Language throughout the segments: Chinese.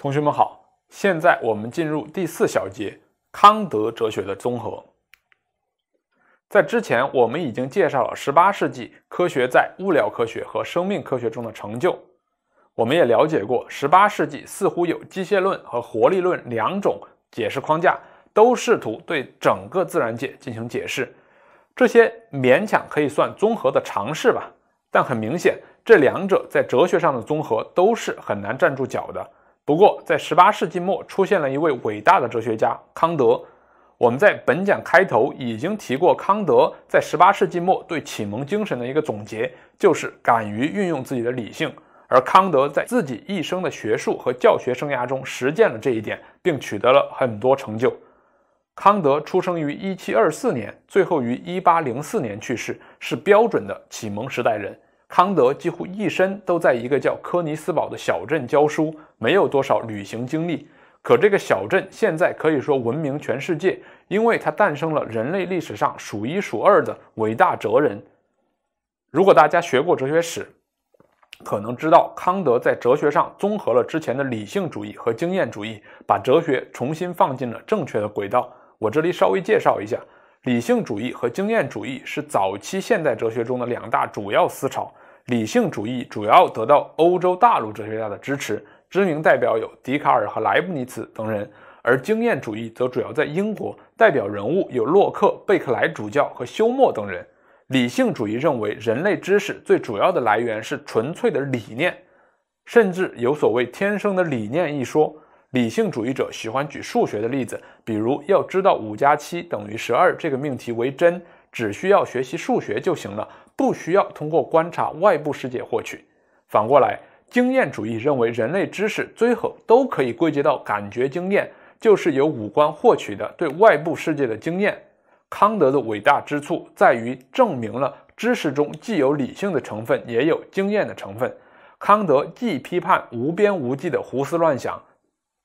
同学们好，现在我们进入第四小节康德哲学的综合。在之前，我们已经介绍了十八世纪科学在物料科学和生命科学中的成就。我们也了解过，十八世纪似乎有机械论和活力论两种解释框架，都试图对整个自然界进行解释。这些勉强可以算综合的尝试吧。但很明显，这两者在哲学上的综合都是很难站住脚的。不过，在十八世纪末出现了一位伟大的哲学家康德。我们在本讲开头已经提过，康德在十八世纪末对启蒙精神的一个总结就是敢于运用自己的理性。而康德在自己一生的学术和教学生涯中实践了这一点，并取得了很多成就。康德出生于一七二四年，最后于一八零四年去世，是标准的启蒙时代人。康德几乎一生都在一个叫科尼斯堡的小镇教书，没有多少旅行经历。可这个小镇现在可以说闻名全世界，因为它诞生了人类历史上数一数二的伟大哲人。如果大家学过哲学史，可能知道康德在哲学上综合了之前的理性主义和经验主义，把哲学重新放进了正确的轨道。我这里稍微介绍一下，理性主义和经验主义是早期现代哲学中的两大主要思潮。理性主义主要得到欧洲大陆哲学家的支持，知名代表有笛卡尔和莱布尼茨等人；而经验主义则主要在英国，代表人物有洛克、贝克莱主教和休谟等人。理性主义认为，人类知识最主要的来源是纯粹的理念，甚至有所谓“天生的理念”一说。理性主义者喜欢举数学的例子，比如要知道五加七等于十二这个命题为真。只需要学习数学就行了，不需要通过观察外部世界获取。反过来，经验主义认为人类知识最后都可以归结到感觉经验，就是由五官获取的对外部世界的经验。康德的伟大之处在于证明了知识中既有理性的成分，也有经验的成分。康德既批判无边无际的胡思乱想，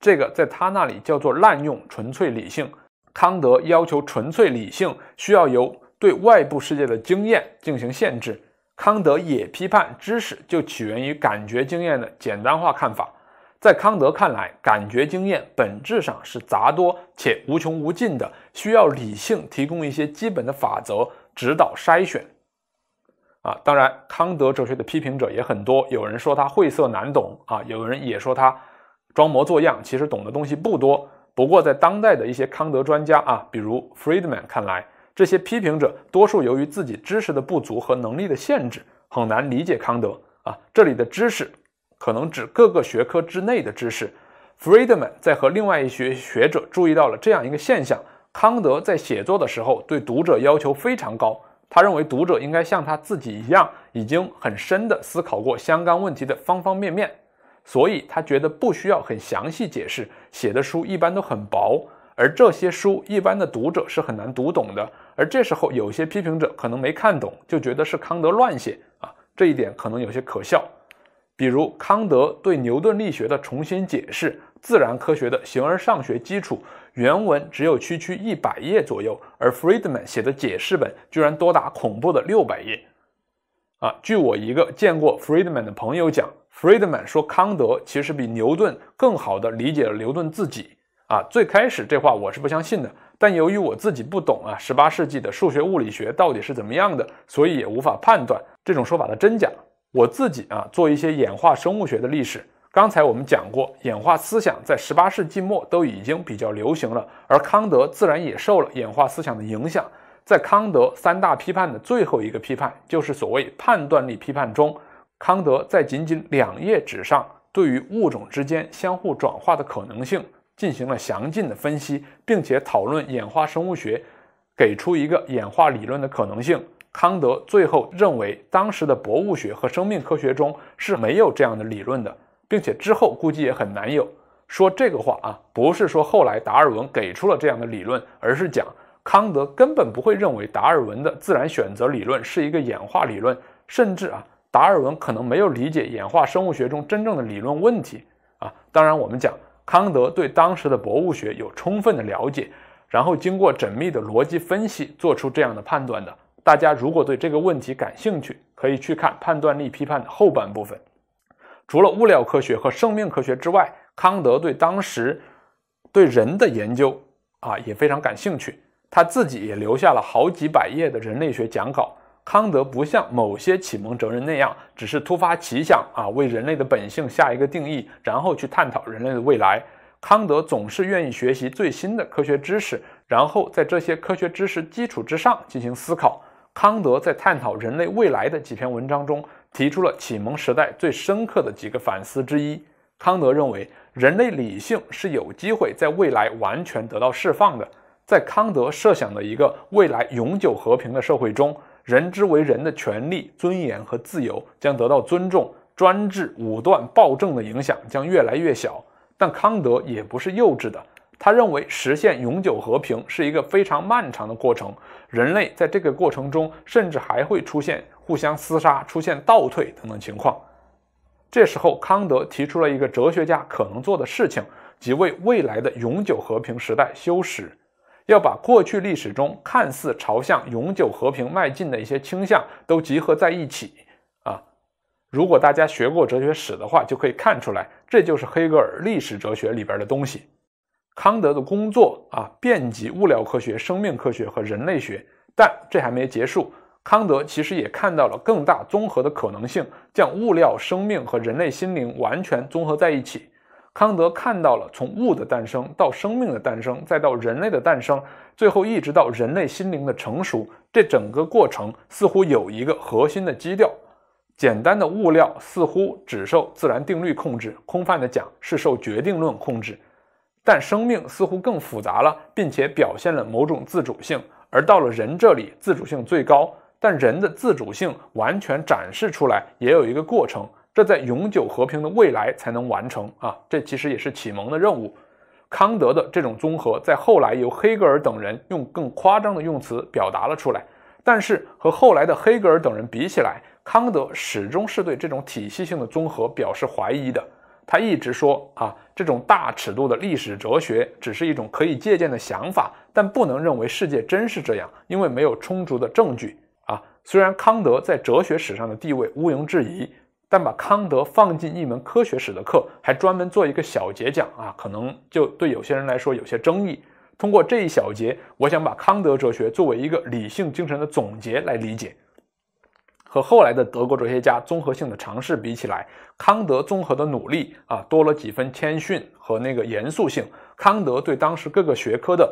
这个在他那里叫做滥用纯粹理性。康德要求纯粹理性需要由对外部世界的经验进行限制，康德也批判知识就起源于感觉经验的简单化看法。在康德看来，感觉经验本质上是杂多且无穷无尽的，需要理性提供一些基本的法则指导筛选。啊，当然，康德哲学的批评者也很多，有人说他晦涩难懂啊，有人也说他装模作样，其实懂的东西不多。不过，在当代的一些康德专家啊，比如 f r e d m a n 看来。这些批评者多数由于自己知识的不足和能力的限制，很难理解康德啊。这里的知识可能指各个学科之内的知识。f r e d m a n 在和另外一些学者注意到了这样一个现象：康德在写作的时候对读者要求非常高。他认为读者应该像他自己一样，已经很深地思考过相关问题的方方面面，所以他觉得不需要很详细解释，写的书一般都很薄，而这些书一般的读者是很难读懂的。而这时候，有些批评者可能没看懂，就觉得是康德乱写啊，这一点可能有些可笑。比如康德对牛顿力学的重新解释，自然科学的形而上学基础，原文只有区区一百页左右，而 Friedman 写的解释本居然多达恐怖的六百页。啊，据我一个见过 Friedman 的朋友讲，Friedman 说康德其实比牛顿更好的理解了牛顿自己。啊，最开始这话我是不相信的。但由于我自己不懂啊，十八世纪的数学物理学到底是怎么样的，所以也无法判断这种说法的真假。我自己啊，做一些演化生物学的历史。刚才我们讲过，演化思想在十八世纪末都已经比较流行了，而康德自然也受了演化思想的影响。在康德三大批判的最后一个批判，就是所谓判断力批判中，康德在仅仅两页纸上，对于物种之间相互转化的可能性。进行了详尽的分析，并且讨论演化生物学给出一个演化理论的可能性。康德最后认为，当时的博物学和生命科学中是没有这样的理论的，并且之后估计也很难有。说这个话啊，不是说后来达尔文给出了这样的理论，而是讲康德根本不会认为达尔文的自然选择理论是一个演化理论，甚至啊，达尔文可能没有理解演化生物学中真正的理论问题啊。当然，我们讲。康德对当时的博物学有充分的了解，然后经过缜密的逻辑分析，做出这样的判断的。大家如果对这个问题感兴趣，可以去看《判断力批判》的后半部分。除了物料科学和生命科学之外，康德对当时对人的研究啊也非常感兴趣，他自己也留下了好几百页的人类学讲稿。康德不像某些启蒙哲人那样，只是突发奇想啊，为人类的本性下一个定义，然后去探讨人类的未来。康德总是愿意学习最新的科学知识，然后在这些科学知识基础之上进行思考。康德在探讨人类未来的几篇文章中，提出了启蒙时代最深刻的几个反思之一。康德认为，人类理性是有机会在未来完全得到释放的。在康德设想的一个未来永久和平的社会中。人之为人的权利、尊严和自由将得到尊重，专制、武断、暴政的影响将越来越小。但康德也不是幼稚的，他认为实现永久和平是一个非常漫长的过程，人类在这个过程中甚至还会出现互相厮杀、出现倒退等等情况。这时候，康德提出了一个哲学家可能做的事情，即为未来的永久和平时代修史。要把过去历史中看似朝向永久和平迈进的一些倾向都集合在一起，啊，如果大家学过哲学史的话，就可以看出来，这就是黑格尔历史哲学里边的东西。康德的工作啊，遍及物料科学、生命科学和人类学，但这还没结束。康德其实也看到了更大综合的可能性，将物料、生命和人类心灵完全综合在一起。康德看到了从物的诞生到生命的诞生，再到人类的诞生，最后一直到人类心灵的成熟，这整个过程似乎有一个核心的基调。简单的物料似乎只受自然定律控制，空泛的讲是受决定论控制，但生命似乎更复杂了，并且表现了某种自主性。而到了人这里，自主性最高，但人的自主性完全展示出来也有一个过程。这在永久和平的未来才能完成啊！这其实也是启蒙的任务。康德的这种综合，在后来由黑格尔等人用更夸张的用词表达了出来。但是和后来的黑格尔等人比起来，康德始终是对这种体系性的综合表示怀疑的。他一直说啊，这种大尺度的历史哲学只是一种可以借鉴的想法，但不能认为世界真是这样，因为没有充足的证据啊。虽然康德在哲学史上的地位毋庸置疑。但把康德放进一门科学史的课，还专门做一个小节讲啊，可能就对有些人来说有些争议。通过这一小节，我想把康德哲学作为一个理性精神的总结来理解。和后来的德国哲学家综合性的尝试比起来，康德综合的努力啊多了几分谦逊和那个严肃性。康德对当时各个学科的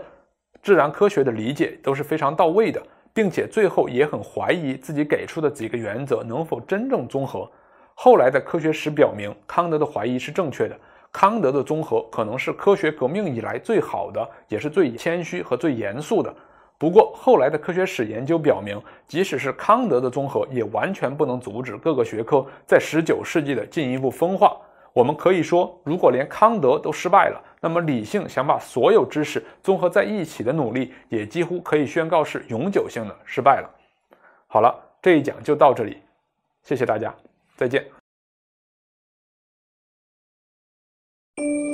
自然科学的理解都是非常到位的，并且最后也很怀疑自己给出的几个原则能否真正综合。后来的科学史表明，康德的怀疑是正确的。康德的综合可能是科学革命以来最好的，也是最谦虚和最严肃的。不过，后来的科学史研究表明，即使是康德的综合，也完全不能阻止各个学科在19世纪的进一步分化。我们可以说，如果连康德都失败了，那么理性想把所有知识综合在一起的努力，也几乎可以宣告是永久性的失败了。好了，这一讲就到这里，谢谢大家，再见。you